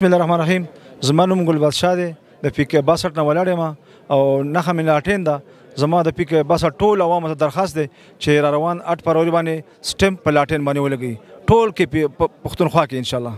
بسم الله الرحمن الرحیم زما نوم ګل بادشاہ دی د پیک 62 نه ولاړې ما او نخه مې لاټین ده زما د پیک 62 ټول عوام ته درخواست دی چې را روان 8 فروری باندې سټمپ پلاټین باندې ولګي ټول کې پښتونخوا کې ان شاء الله